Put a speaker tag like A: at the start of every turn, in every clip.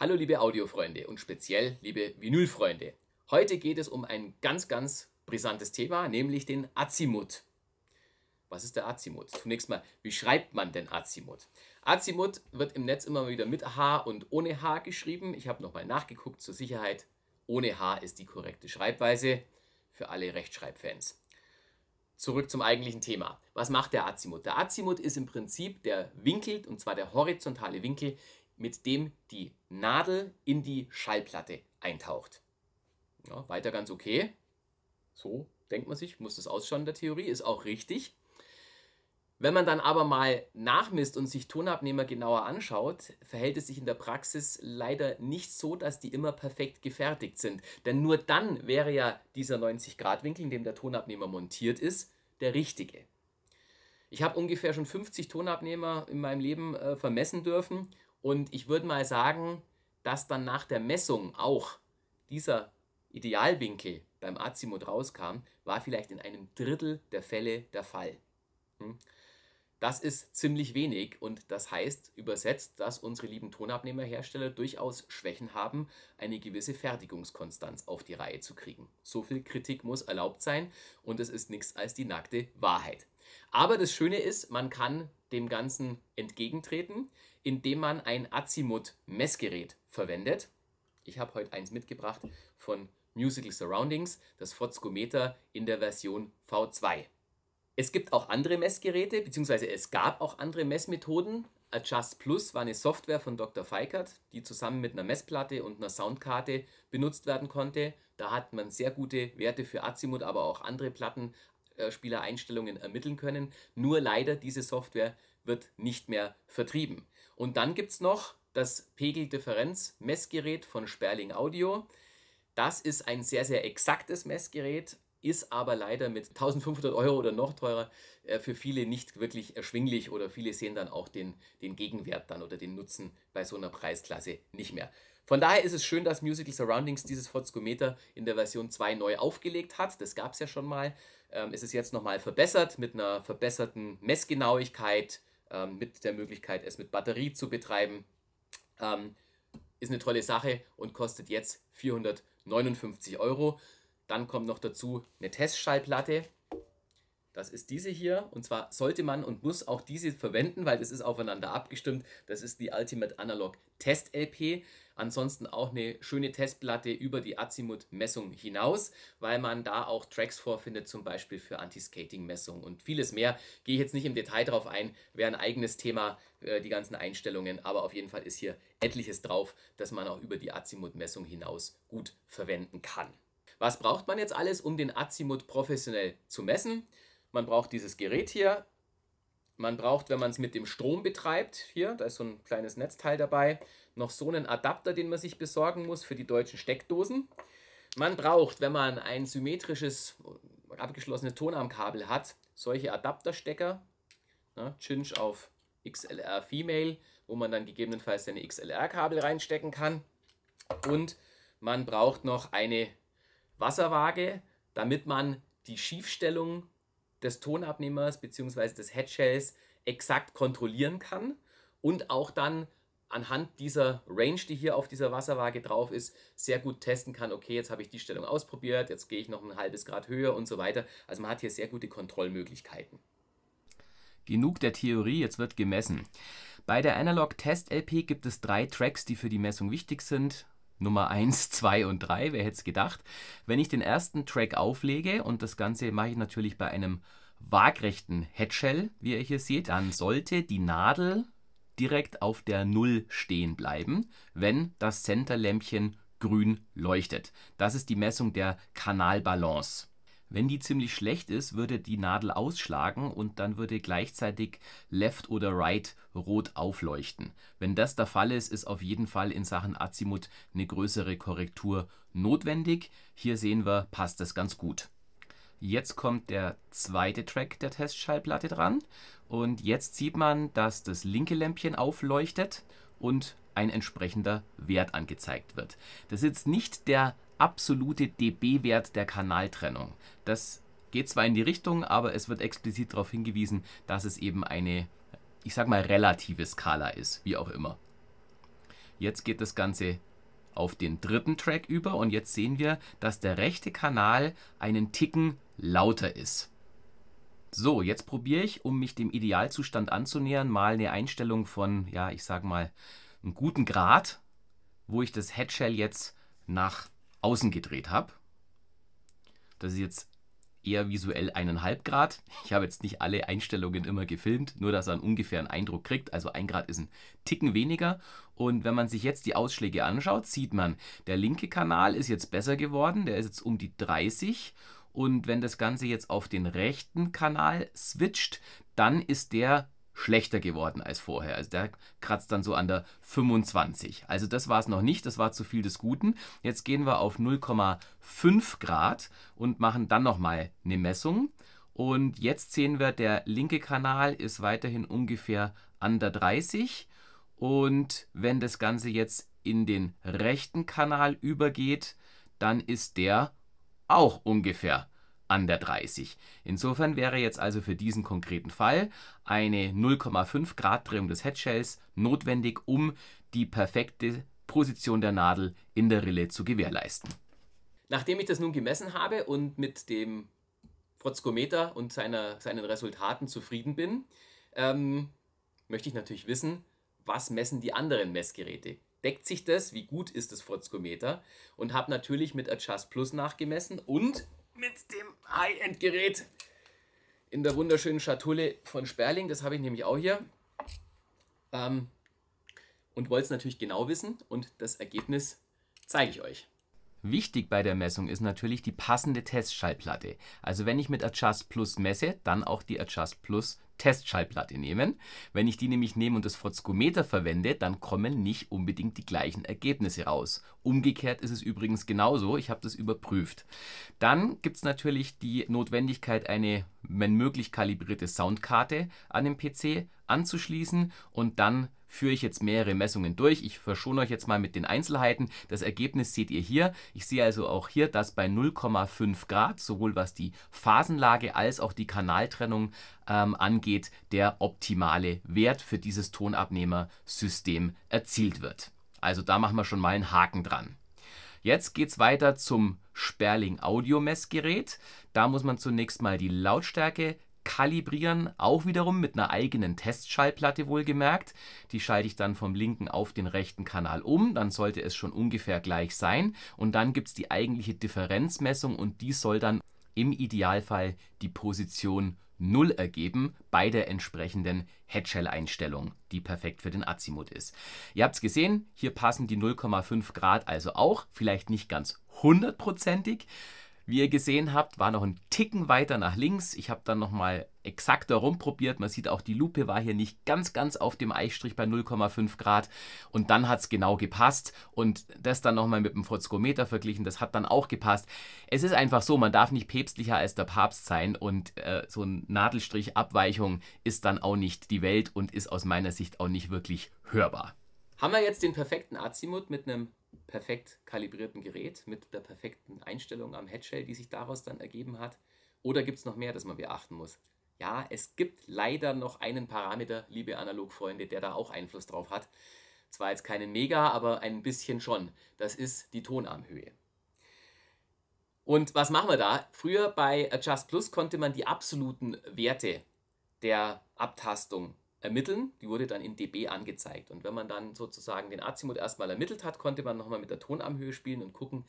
A: Hallo liebe Audiofreunde und speziell liebe Vinylfreunde. Heute geht es um ein ganz, ganz brisantes Thema, nämlich den Azimut. Was ist der Azimut? Zunächst mal, wie schreibt man denn Azimut? Azimut wird im Netz immer wieder mit H und ohne H geschrieben. Ich habe nochmal nachgeguckt zur Sicherheit. Ohne H ist die korrekte Schreibweise für alle Rechtschreibfans. Zurück zum eigentlichen Thema. Was macht der Azimut? Der Azimut ist im Prinzip der Winkel, und zwar der horizontale Winkel, mit dem die Nadel in die Schallplatte eintaucht. Ja, weiter ganz okay. So denkt man sich, muss das ausschauen in der Theorie, ist auch richtig. Wenn man dann aber mal nachmisst und sich Tonabnehmer genauer anschaut, verhält es sich in der Praxis leider nicht so, dass die immer perfekt gefertigt sind. Denn nur dann wäre ja dieser 90-Grad-Winkel, in dem der Tonabnehmer montiert ist, der richtige. Ich habe ungefähr schon 50 Tonabnehmer in meinem Leben äh, vermessen dürfen und ich würde mal sagen, dass dann nach der Messung auch dieser Idealwinkel beim Azimut rauskam, war vielleicht in einem Drittel der Fälle der Fall. Hm? Das ist ziemlich wenig und das heißt übersetzt, dass unsere lieben Tonabnehmerhersteller durchaus Schwächen haben, eine gewisse Fertigungskonstanz auf die Reihe zu kriegen. So viel Kritik muss erlaubt sein und es ist nichts als die nackte Wahrheit. Aber das Schöne ist, man kann dem Ganzen entgegentreten, indem man ein Azimut-Messgerät verwendet. Ich habe heute eins mitgebracht von Musical Surroundings, das Fotzkometer in der Version V2. Es gibt auch andere Messgeräte, beziehungsweise es gab auch andere Messmethoden. Adjust Plus war eine Software von Dr. Feikert, die zusammen mit einer Messplatte und einer Soundkarte benutzt werden konnte. Da hat man sehr gute Werte für Azimut, aber auch andere Platten Spielereinstellungen ermitteln können. Nur leider, diese Software wird nicht mehr vertrieben. Und dann gibt es noch das Pegeldifferenz-Messgerät von Sperling Audio. Das ist ein sehr, sehr exaktes Messgerät, ist aber leider mit 1500 Euro oder noch teurer äh, für viele nicht wirklich erschwinglich oder viele sehen dann auch den, den Gegenwert dann oder den Nutzen bei so einer Preisklasse nicht mehr. Von daher ist es schön, dass Musical Surroundings dieses Fotzkometer in der Version 2 neu aufgelegt hat. Das gab es ja schon mal. Ähm, es ist jetzt nochmal verbessert mit einer verbesserten Messgenauigkeit, ähm, mit der Möglichkeit, es mit Batterie zu betreiben. Ähm, ist eine tolle Sache und kostet jetzt 459 Euro. Dann kommt noch dazu eine Testschallplatte. Das ist diese hier. Und zwar sollte man und muss auch diese verwenden, weil das ist aufeinander abgestimmt. Das ist die Ultimate Analog Test LP. Ansonsten auch eine schöne Testplatte über die Azimut-Messung hinaus, weil man da auch Tracks vorfindet, zum Beispiel für anti skating messungen und vieles mehr. Gehe ich jetzt nicht im Detail drauf ein, wäre ein eigenes Thema, äh, die ganzen Einstellungen, aber auf jeden Fall ist hier etliches drauf, das man auch über die Azimut-Messung hinaus gut verwenden kann. Was braucht man jetzt alles, um den Azimut professionell zu messen? Man braucht dieses Gerät hier. Man braucht, wenn man es mit dem Strom betreibt, hier, da ist so ein kleines Netzteil dabei, noch so einen Adapter, den man sich besorgen muss für die deutschen Steckdosen. Man braucht, wenn man ein symmetrisches, abgeschlossenes Tonarmkabel hat, solche Adapterstecker, ne, Cinch auf XLR Female, wo man dann gegebenenfalls seine XLR-Kabel reinstecken kann. Und man braucht noch eine Wasserwaage, damit man die Schiefstellung des Tonabnehmers bzw. des Headshells exakt kontrollieren kann und auch dann anhand dieser Range, die hier auf dieser Wasserwaage drauf ist, sehr gut testen kann, okay, jetzt habe ich die Stellung ausprobiert, jetzt gehe ich noch ein halbes Grad höher und so weiter. Also man hat hier sehr gute Kontrollmöglichkeiten. Genug der Theorie, jetzt wird gemessen. Bei der Analog Test LP gibt es drei Tracks, die für die Messung wichtig sind. Nummer 1, 2 und 3, wer hätte es gedacht. Wenn ich den ersten Track auflege und das Ganze mache ich natürlich bei einem waagrechten Headshell, wie ihr hier seht, dann sollte die Nadel direkt auf der Null stehen bleiben, wenn das Centerlämpchen grün leuchtet. Das ist die Messung der Kanalbalance. Wenn die ziemlich schlecht ist, würde die Nadel ausschlagen und dann würde gleichzeitig Left oder Right rot aufleuchten. Wenn das der Fall ist, ist auf jeden Fall in Sachen Azimut eine größere Korrektur notwendig. Hier sehen wir, passt das ganz gut. Jetzt kommt der zweite Track der Testschallplatte dran und jetzt sieht man, dass das linke Lämpchen aufleuchtet und ein entsprechender Wert angezeigt wird. Das ist jetzt nicht der absolute dB-Wert der Kanaltrennung. Das geht zwar in die Richtung, aber es wird explizit darauf hingewiesen, dass es eben eine, ich sag mal, relative Skala ist, wie auch immer. Jetzt geht das Ganze auf den dritten Track über und jetzt sehen wir, dass der rechte Kanal einen Ticken lauter ist. So, jetzt probiere ich, um mich dem Idealzustand anzunähern, mal eine Einstellung von, ja, ich sag mal, einen guten Grad, wo ich das Headshell jetzt nach außen gedreht habe. Das ist jetzt eher visuell eineinhalb Grad. Ich habe jetzt nicht alle Einstellungen immer gefilmt, nur dass er einen ungefähren Eindruck kriegt. Also ein Grad ist ein Ticken weniger. Und wenn man sich jetzt die Ausschläge anschaut, sieht man, der linke Kanal ist jetzt besser geworden. Der ist jetzt um die 30. Und wenn das Ganze jetzt auf den rechten Kanal switcht, dann ist der schlechter geworden als vorher. Also der kratzt dann so an der 25. Also das war es noch nicht, das war zu viel des Guten. Jetzt gehen wir auf 0,5 Grad und machen dann nochmal eine Messung. Und jetzt sehen wir, der linke Kanal ist weiterhin ungefähr an der 30. Und wenn das Ganze jetzt in den rechten Kanal übergeht, dann ist der auch ungefähr an der 30. Insofern wäre jetzt also für diesen konkreten Fall eine 0,5 Grad Drehung des Headshells notwendig, um die perfekte Position der Nadel in der Rille zu gewährleisten. Nachdem ich das nun gemessen habe und mit dem Frotzkometer und seiner, seinen Resultaten zufrieden bin, ähm, möchte ich natürlich wissen, was messen die anderen Messgeräte? Deckt sich das? Wie gut ist das Frotzkometer? Und habe natürlich mit Adjust Plus nachgemessen und mit dem High-End-Gerät in der wunderschönen Schatulle von Sperling. Das habe ich nämlich auch hier. Ähm, und wollte es natürlich genau wissen und das Ergebnis zeige ich euch. Wichtig bei der Messung ist natürlich die passende Testschallplatte. Also wenn ich mit Adjust Plus messe, dann auch die Adjust Plus Testschallplatte nehmen. Wenn ich die nämlich nehme und das Frotzkometer verwende, dann kommen nicht unbedingt die gleichen Ergebnisse raus. Umgekehrt ist es übrigens genauso, ich habe das überprüft. Dann gibt es natürlich die Notwendigkeit, eine, wenn möglich, kalibrierte Soundkarte an dem PC anzuschließen und dann führe ich jetzt mehrere Messungen durch. Ich verschone euch jetzt mal mit den Einzelheiten. Das Ergebnis seht ihr hier. Ich sehe also auch hier, dass bei 0,5 Grad, sowohl was die Phasenlage als auch die Kanaltrennung ähm, angeht, der optimale Wert für dieses Tonabnehmersystem erzielt wird. Also da machen wir schon mal einen Haken dran. Jetzt geht es weiter zum Sperling Audio Messgerät. Da muss man zunächst mal die Lautstärke kalibrieren, auch wiederum mit einer eigenen Testschallplatte wohlgemerkt. Die schalte ich dann vom linken auf den rechten Kanal um, dann sollte es schon ungefähr gleich sein und dann gibt es die eigentliche Differenzmessung und die soll dann im Idealfall die Position 0 ergeben bei der entsprechenden Headshell-Einstellung, die perfekt für den Azimut ist. Ihr habt es gesehen, hier passen die 0,5 Grad also auch, vielleicht nicht ganz hundertprozentig, wie ihr gesehen habt, war noch ein Ticken weiter nach links. Ich habe dann nochmal exakt herumprobiert. Man sieht auch, die Lupe war hier nicht ganz, ganz auf dem Eichstrich bei 0,5 Grad. Und dann hat es genau gepasst. Und das dann nochmal mit dem Fotskometer verglichen, das hat dann auch gepasst. Es ist einfach so, man darf nicht päpstlicher als der Papst sein. Und äh, so ein Nadelstrich-Abweichung ist dann auch nicht die Welt und ist aus meiner Sicht auch nicht wirklich hörbar. Haben wir jetzt den perfekten Azimut mit einem perfekt kalibrierten Gerät mit der perfekten Einstellung am Headshell, die sich daraus dann ergeben hat? Oder gibt es noch mehr, das man beachten muss? Ja, es gibt leider noch einen Parameter, liebe Analogfreunde, der da auch Einfluss drauf hat. Zwar jetzt keinen Mega, aber ein bisschen schon. Das ist die Tonarmhöhe. Und was machen wir da? Früher bei Adjust Plus konnte man die absoluten Werte der Abtastung ermitteln. Die wurde dann in dB angezeigt. Und wenn man dann sozusagen den Azimut erstmal ermittelt hat, konnte man nochmal mit der Tonarmhöhe spielen und gucken,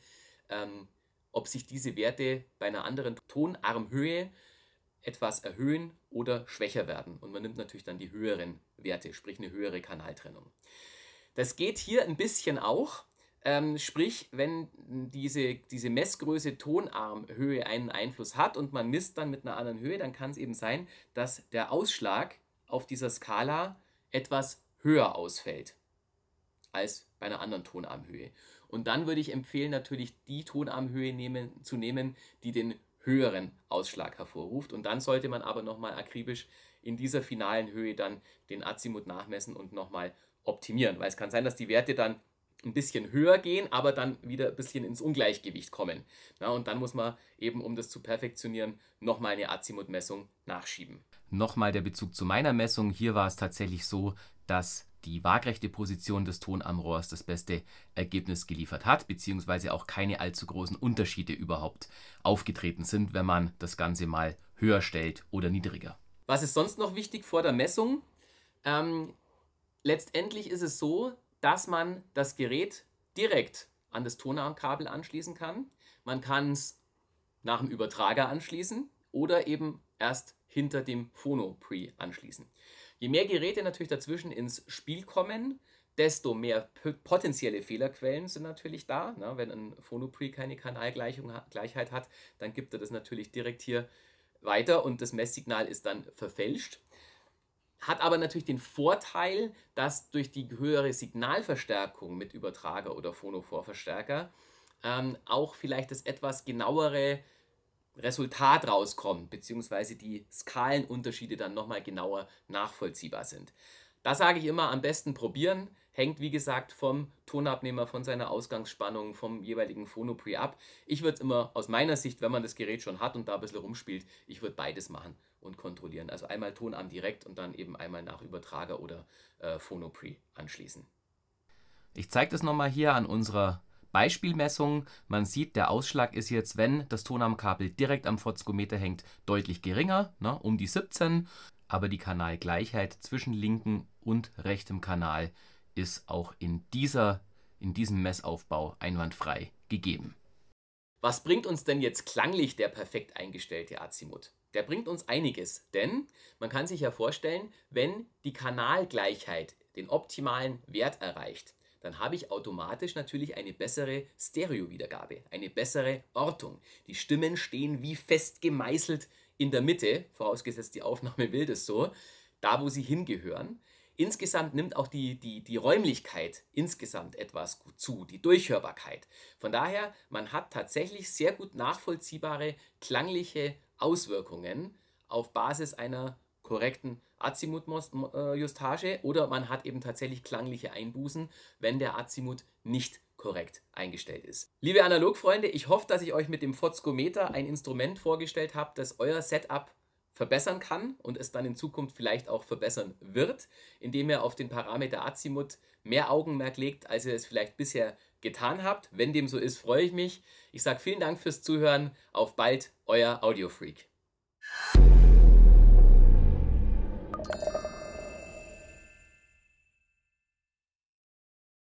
A: ähm, ob sich diese Werte bei einer anderen Tonarmhöhe etwas erhöhen oder schwächer werden. Und man nimmt natürlich dann die höheren Werte, sprich eine höhere Kanaltrennung. Das geht hier ein bisschen auch. Ähm, sprich, wenn diese, diese Messgröße Tonarmhöhe einen Einfluss hat und man misst dann mit einer anderen Höhe, dann kann es eben sein, dass der Ausschlag auf dieser Skala etwas höher ausfällt als bei einer anderen Tonarmhöhe. Und dann würde ich empfehlen, natürlich die Tonarmhöhe nehmen, zu nehmen, die den höheren Ausschlag hervorruft. Und dann sollte man aber nochmal akribisch in dieser finalen Höhe dann den Azimut nachmessen und nochmal optimieren. Weil es kann sein, dass die Werte dann ein bisschen höher gehen, aber dann wieder ein bisschen ins Ungleichgewicht kommen. Na, und dann muss man eben, um das zu perfektionieren, nochmal eine Azimutmessung nachschieben. Nochmal der Bezug zu meiner Messung. Hier war es tatsächlich so, dass die waagrechte Position des Tonarmrohrs das beste Ergebnis geliefert hat, beziehungsweise auch keine allzu großen Unterschiede überhaupt aufgetreten sind, wenn man das Ganze mal höher stellt oder niedriger. Was ist sonst noch wichtig vor der Messung? Ähm, letztendlich ist es so, dass man das Gerät direkt an das Tonarmkabel anschließen kann. Man kann es nach dem Übertrager anschließen oder eben erst hinter dem Phono Pre anschließen. Je mehr Geräte natürlich dazwischen ins Spiel kommen, desto mehr potenzielle Fehlerquellen sind natürlich da. Na, ne? wenn ein Phono Pre keine Kanalgleichheit hat, dann gibt er das natürlich direkt hier weiter und das Messsignal ist dann verfälscht hat aber natürlich den Vorteil, dass durch die höhere Signalverstärkung mit Übertrager oder Phonovorverstärker ähm, auch vielleicht das etwas genauere Resultat rauskommt, beziehungsweise die Skalenunterschiede dann nochmal genauer nachvollziehbar sind. Da sage ich immer, am besten probieren. Hängt wie gesagt vom Tonabnehmer, von seiner Ausgangsspannung, vom jeweiligen Phono-Pre ab. Ich würde es immer aus meiner Sicht, wenn man das Gerät schon hat und da ein bisschen rumspielt, ich würde beides machen und kontrollieren. Also einmal Tonarm direkt und dann eben einmal nach Übertrager oder äh, Phonopre anschließen. Ich zeige das nochmal hier an unserer Beispielmessung. Man sieht, der Ausschlag ist jetzt, wenn das Tonarmkabel direkt am Fotzkometer hängt, deutlich geringer, ne, um die 17. Aber die Kanalgleichheit zwischen linken und rechtem Kanal ist auch in, dieser, in diesem Messaufbau einwandfrei gegeben. Was bringt uns denn jetzt klanglich der perfekt eingestellte Azimut? der bringt uns einiges, denn man kann sich ja vorstellen, wenn die Kanalgleichheit den optimalen Wert erreicht, dann habe ich automatisch natürlich eine bessere Stereo-Wiedergabe, eine bessere Ortung. Die Stimmen stehen wie fest gemeißelt in der Mitte, vorausgesetzt die Aufnahme will das so, da wo sie hingehören. Insgesamt nimmt auch die, die, die Räumlichkeit insgesamt etwas zu, die Durchhörbarkeit. Von daher, man hat tatsächlich sehr gut nachvollziehbare klangliche Auswirkungen auf Basis einer korrekten Azimut-Justage äh, oder man hat eben tatsächlich klangliche Einbußen, wenn der Azimut nicht korrekt eingestellt ist. Liebe Analogfreunde, ich hoffe, dass ich euch mit dem Fotzkometer ein Instrument vorgestellt habe, das euer Setup verbessern kann und es dann in Zukunft vielleicht auch verbessern wird, indem ihr auf den Parameter Azimut mehr Augenmerk legt, als ihr es vielleicht bisher getan habt. Wenn dem so ist, freue ich mich. Ich sage vielen Dank fürs Zuhören. Auf bald, euer Audiofreak.